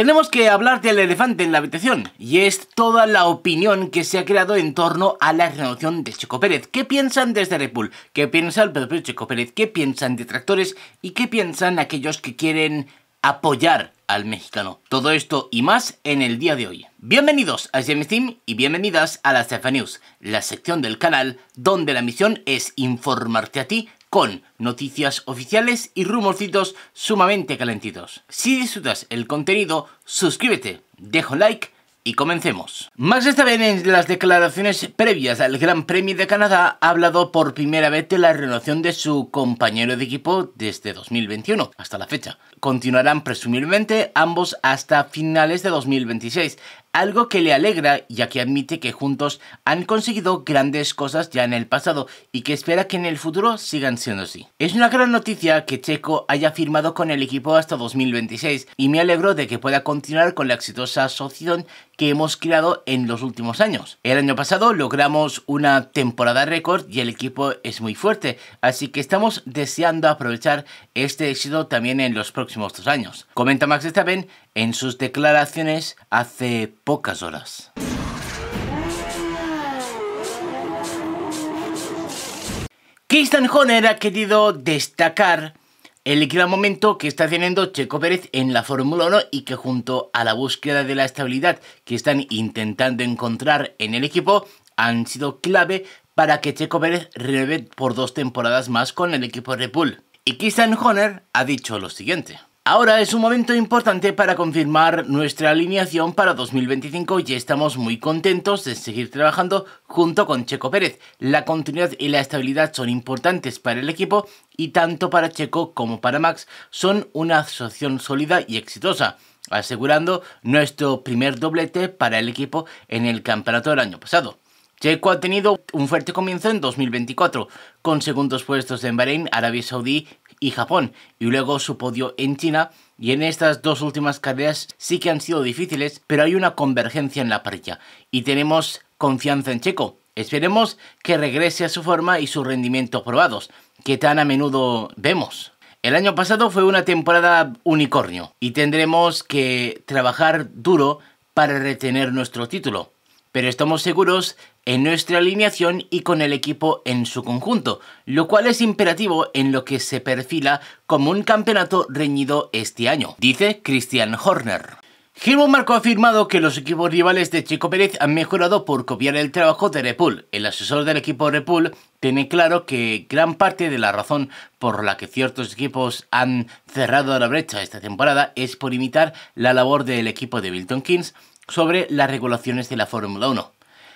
Tenemos que hablar del elefante en la habitación, y es toda la opinión que se ha creado en torno a la renovación de Checo Pérez. ¿Qué piensan desde este Red Bull? ¿Qué piensa el propio Checo Pérez? ¿Qué piensan detractores? ¿Y qué piensan aquellos que quieren apoyar al mexicano? Todo esto y más en el día de hoy. Bienvenidos a James Team y bienvenidas a la Cefa News, la sección del canal donde la misión es informarte a ti con noticias oficiales y rumorcitos sumamente calentitos. Si disfrutas el contenido, suscríbete, deja un like y comencemos. Max vez en las declaraciones previas al Gran Premio de Canadá ha hablado por primera vez de la renovación de su compañero de equipo desde 2021 hasta la fecha. Continuarán presumiblemente ambos hasta finales de 2026, algo que le alegra ya que admite que juntos han conseguido grandes cosas ya en el pasado y que espera que en el futuro sigan siendo así. Es una gran noticia que Checo haya firmado con el equipo hasta 2026 y me alegro de que pueda continuar con la exitosa asociación que hemos creado en los últimos años. El año pasado logramos una temporada récord y el equipo es muy fuerte, así que estamos deseando aprovechar este éxito también en los próximos dos años. Comenta Max Verstappen en sus declaraciones hace pocas horas. Kristen Horner ha querido destacar el gran momento que está teniendo Checo Pérez en la Fórmula 1 y que junto a la búsqueda de la estabilidad que están intentando encontrar en el equipo han sido clave para que Checo Pérez renueve por dos temporadas más con el equipo Red Bull. Y Christian Horner ha dicho lo siguiente. Ahora es un momento importante para confirmar nuestra alineación para 2025 y estamos muy contentos de seguir trabajando junto con Checo Pérez. La continuidad y la estabilidad son importantes para el equipo y tanto para Checo como para Max son una asociación sólida y exitosa, asegurando nuestro primer doblete para el equipo en el campeonato del año pasado. Checo ha tenido un fuerte comienzo en 2024, con segundos puestos en Bahrein, Arabia Saudí, y Japón, y luego su podio en China, y en estas dos últimas carreras sí que han sido difíciles, pero hay una convergencia en la parrilla, y tenemos confianza en Checo. Esperemos que regrese a su forma y su rendimiento probados, que tan a menudo vemos. El año pasado fue una temporada unicornio y tendremos que trabajar duro para retener nuestro título. Pero estamos seguros en nuestra alineación y con el equipo en su conjunto, lo cual es imperativo en lo que se perfila como un campeonato reñido este año, dice Christian Horner. Gilbo Marco ha afirmado que los equipos rivales de Chico Pérez han mejorado por copiar el trabajo de Repul. El asesor del equipo Repul tiene claro que gran parte de la razón por la que ciertos equipos han cerrado la brecha esta temporada es por imitar la labor del equipo de Milton Keynes sobre las regulaciones de la Fórmula 1.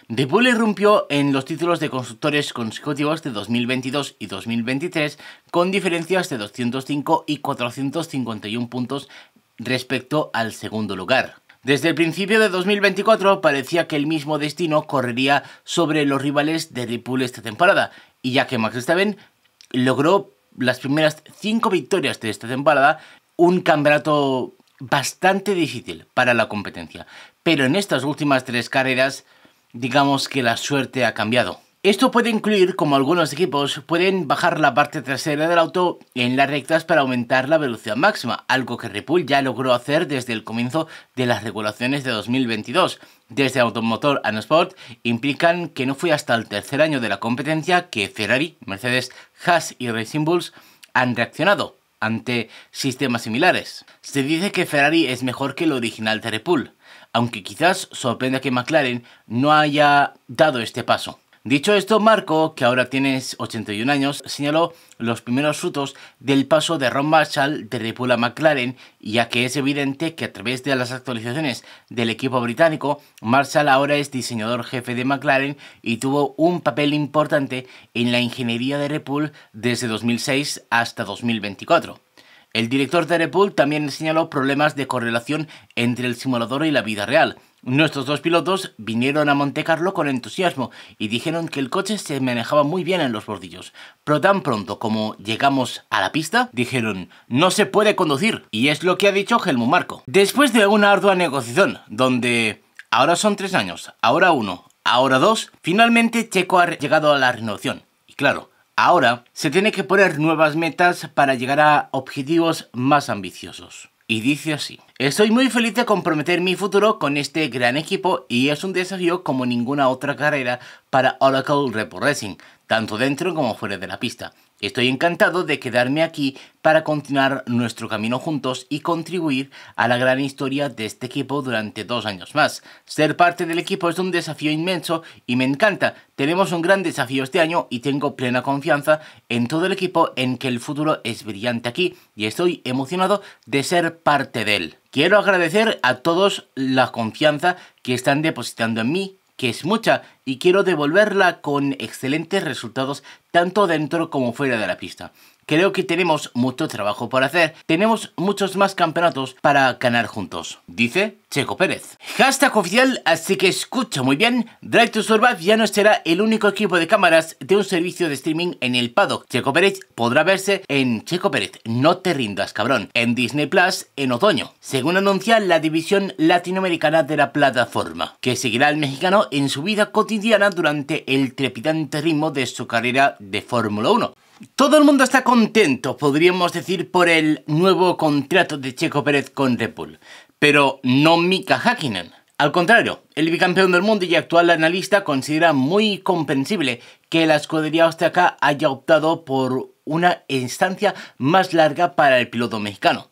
The Bull rompió en los títulos de constructores consecutivos de 2022 y 2023 con diferencias de 205 y 451 puntos respecto al segundo lugar. Desde el principio de 2024 parecía que el mismo destino correría sobre los rivales de Red esta temporada, y ya que Max Verstappen logró las primeras 5 victorias de esta temporada, un campeonato bastante difícil para la competencia. Pero en estas últimas tres carreras digamos que la suerte ha cambiado. Esto puede incluir como algunos equipos pueden bajar la parte trasera del auto en las rectas para aumentar la velocidad máxima, algo que Red ya logró hacer desde el comienzo de las regulaciones de 2022. Desde Automotor and Sport implican que no fue hasta el tercer año de la competencia que Ferrari, Mercedes, Haas y Racing Bulls han reaccionado ante sistemas similares. Se dice que Ferrari es mejor que el original Repul, aunque quizás sorprenda que McLaren no haya dado este paso. Dicho esto, Marco, que ahora tienes 81 años, señaló los primeros frutos del paso de Ron Marshall de Red a McLaren, ya que es evidente que a través de las actualizaciones del equipo británico, Marshall ahora es diseñador jefe de McLaren y tuvo un papel importante en la ingeniería de Red Bull desde 2006 hasta 2024. El director de Red también señaló problemas de correlación entre el simulador y la vida real, Nuestros dos pilotos vinieron a Montecarlo con entusiasmo y dijeron que el coche se manejaba muy bien en los bordillos, pero tan pronto como llegamos a la pista, dijeron no se puede conducir, y es lo que ha dicho Helmut Marco. Después de una ardua negociación, donde ahora son tres años, ahora uno, ahora dos, finalmente Checo ha llegado a la renovación, y claro, Ahora se tiene que poner nuevas metas para llegar a objetivos más ambiciosos y dice así. Estoy muy feliz de comprometer mi futuro con este gran equipo y es un desafío como ninguna otra carrera para Oracle Repo Racing tanto dentro como fuera de la pista. Estoy encantado de quedarme aquí para continuar nuestro camino juntos y contribuir a la gran historia de este equipo durante dos años más. Ser parte del equipo es un desafío inmenso y me encanta. Tenemos un gran desafío este año y tengo plena confianza en todo el equipo en que el futuro es brillante aquí y estoy emocionado de ser parte de él. Quiero agradecer a todos la confianza que están depositando en mí que es mucha, y quiero devolverla con excelentes resultados tanto dentro como fuera de la pista. Creo que tenemos mucho trabajo por hacer. Tenemos muchos más campeonatos para ganar juntos. Dice Checo Pérez. Hashtag oficial, así que escucha muy bien. Drive to Survive ya no será el único equipo de cámaras de un servicio de streaming en el paddock. Checo Pérez podrá verse en Checo Pérez. No te rindas, cabrón. En Disney Plus en otoño. Según anuncia la división latinoamericana de la plataforma, que seguirá al mexicano en su vida cotidiana durante el trepidante ritmo de su carrera de Fórmula 1. Todo el mundo está contento, podríamos decir, por el nuevo contrato de Checo Pérez con Red Bull, pero no Mika Hakkinen. Al contrario, el bicampeón del mundo y actual analista considera muy comprensible que la escudería austriaca haya optado por una instancia más larga para el piloto mexicano.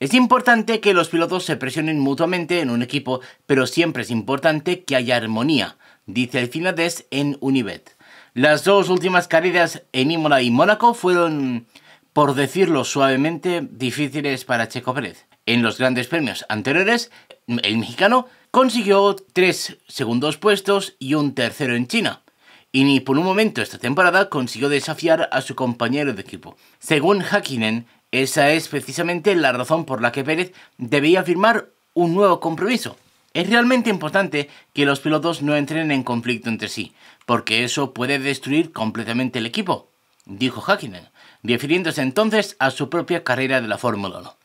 Es importante que los pilotos se presionen mutuamente en un equipo, pero siempre es importante que haya armonía, dice el finlandés en Unibet. Las dos últimas carreras en Imola y Mónaco fueron, por decirlo suavemente, difíciles para Checo Pérez. En los grandes premios anteriores, el mexicano consiguió tres segundos puestos y un tercero en China. Y ni por un momento esta temporada consiguió desafiar a su compañero de equipo. Según Hakkinen, esa es precisamente la razón por la que Pérez debía firmar un nuevo compromiso, es realmente importante que los pilotos no entren en conflicto entre sí, porque eso puede destruir completamente el equipo, dijo Hakkinen, refiriéndose entonces a su propia carrera de la Fórmula 1.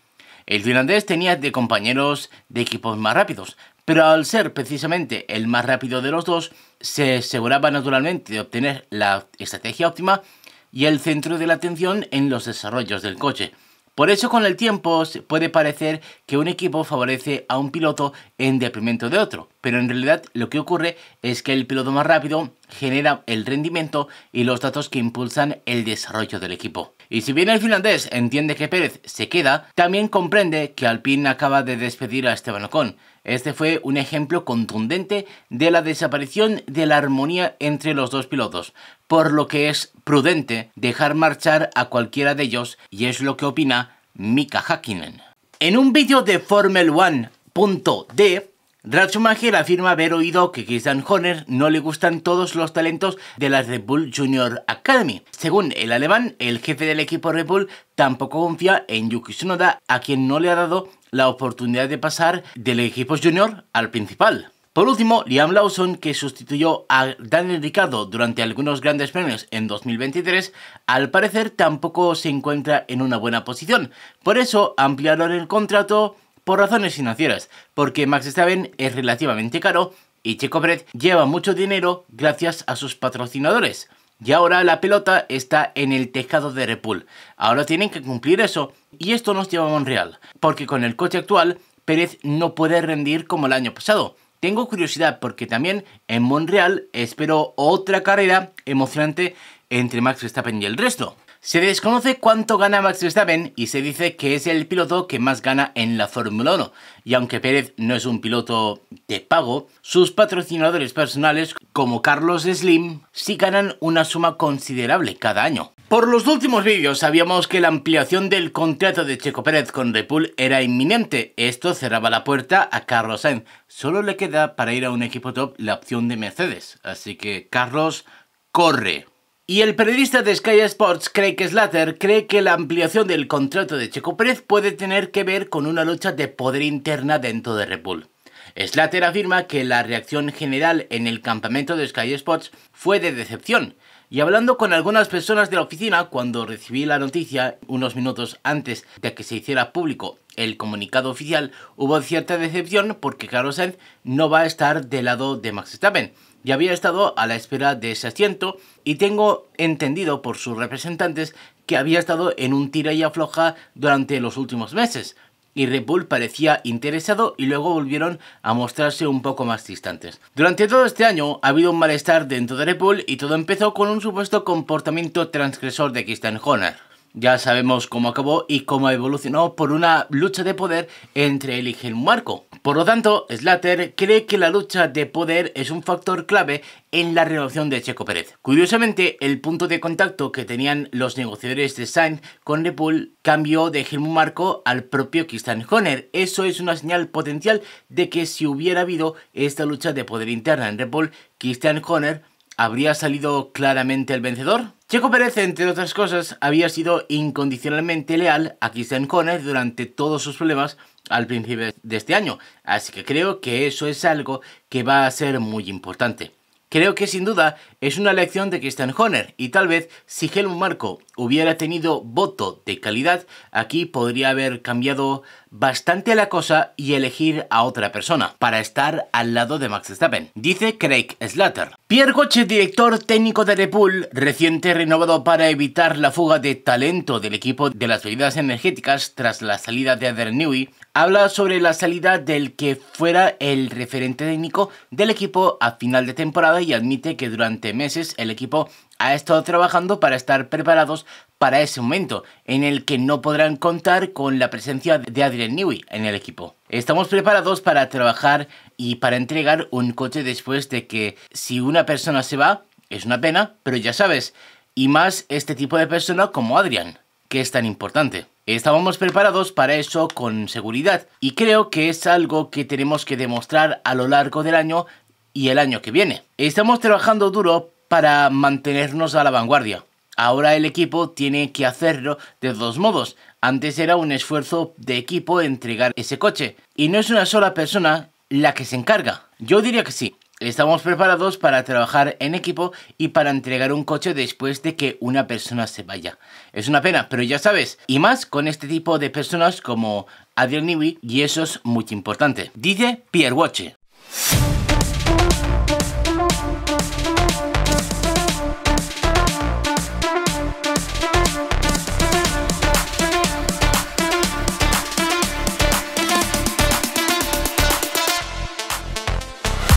El finlandés tenía de compañeros de equipos más rápidos, pero al ser precisamente el más rápido de los dos, se aseguraba naturalmente de obtener la estrategia óptima y el centro de la atención en los desarrollos del coche, por eso con el tiempo puede parecer que un equipo favorece a un piloto en detrimento de otro, pero en realidad lo que ocurre es que el piloto más rápido genera el rendimiento y los datos que impulsan el desarrollo del equipo. Y si bien el finlandés entiende que Pérez se queda, también comprende que Alpine acaba de despedir a Esteban Ocon, este fue un ejemplo contundente de la desaparición de la armonía entre los dos pilotos, por lo que es prudente dejar marchar a cualquiera de ellos y es lo que opina Mika Hakkinen. En un vídeo de Formel 1.d, Ralf afirma haber oído que Christian Horner no le gustan todos los talentos de la Red Bull Junior Academy. Según el alemán, el jefe del equipo Red Bull tampoco confía en Yuki Tsunoda, a quien no le ha dado la oportunidad de pasar del equipo junior al principal. Por último, Liam Lawson, que sustituyó a Daniel Ricardo durante algunos grandes premios en 2023, al parecer tampoco se encuentra en una buena posición. Por eso ampliaron el contrato por razones financieras, porque Max Staven es relativamente caro y Checo Pérez lleva mucho dinero gracias a sus patrocinadores. Y ahora la pelota está en el tejado de Repul. Ahora tienen que cumplir eso. Y esto nos lleva a Monreal. Porque con el coche actual, Pérez no puede rendir como el año pasado. Tengo curiosidad porque también en Monreal espero otra carrera emocionante entre Max Verstappen y el resto. Se desconoce cuánto gana Max Verstappen y se dice que es el piloto que más gana en la Fórmula 1. Y aunque Pérez no es un piloto de pago, sus patrocinadores personales como Carlos Slim sí ganan una suma considerable cada año. Por los últimos vídeos sabíamos que la ampliación del contrato de Checo Pérez con Red Bull era inminente. Esto cerraba la puerta a Carlos Sainz. Solo le queda para ir a un equipo top la opción de Mercedes. Así que Carlos, corre. Y el periodista de Sky Sports, Craig Slater, cree que la ampliación del contrato de Checo Pérez puede tener que ver con una lucha de poder interna dentro de Red Bull. Slater afirma que la reacción general en el campamento de Sky Sports fue de decepción y hablando con algunas personas de la oficina, cuando recibí la noticia unos minutos antes de que se hiciera público el comunicado oficial, hubo cierta decepción porque Carlos no va a estar del lado de Max Stappen. Ya había estado a la espera de ese asiento y tengo entendido por sus representantes que había estado en un tira y afloja durante los últimos meses y Red Bull parecía interesado y luego volvieron a mostrarse un poco más distantes. Durante todo este año ha habido un malestar dentro de Red Bull y todo empezó con un supuesto comportamiento transgresor de Christian Horner ya sabemos cómo acabó y cómo evolucionó por una lucha de poder entre él y Marco. Por lo tanto, Slater cree que la lucha de poder es un factor clave en la renovación de Checo Pérez. Curiosamente, el punto de contacto que tenían los negociadores de Sainz con Bull cambió de Helmut Marco al propio Christian Horner. Eso es una señal potencial de que si hubiera habido esta lucha de poder interna en Red Bull, Christian Horner habría salido claramente el vencedor. Checo Pérez, entre otras cosas, había sido incondicionalmente leal a Christian Conner durante todos sus problemas al principio de este año, así que creo que eso es algo que va a ser muy importante. Creo que sin duda es una elección de Christian Horner y tal vez si Helmut Marco hubiera tenido voto de calidad, aquí podría haber cambiado bastante la cosa y elegir a otra persona para estar al lado de Max Verstappen, dice Craig Slater. Pierre Goche, director técnico de Red reciente renovado para evitar la fuga de talento del equipo de las bebidas energéticas tras la salida de Newey, habla sobre la salida del que fuera el referente técnico del equipo a final de temporada y admite que durante meses el equipo ha estado trabajando para estar preparados para ese momento en el que no podrán contar con la presencia de Adrian Newey en el equipo. Estamos preparados para trabajar y para entregar un coche después de que si una persona se va, es una pena, pero ya sabes, y más este tipo de persona como Adrian, que es tan importante. Estábamos preparados para eso con seguridad y creo que es algo que tenemos que demostrar a lo largo del año y el año que viene. Estamos trabajando duro para mantenernos a la vanguardia. Ahora el equipo tiene que hacerlo de dos modos. Antes era un esfuerzo de equipo entregar ese coche y no es una sola persona la que se encarga. Yo diría que sí. Estamos preparados para trabajar en equipo y para entregar un coche después de que una persona se vaya. Es una pena, pero ya sabes, y más con este tipo de personas como Adrian Newey, y eso es muy importante. Dice Pierre watch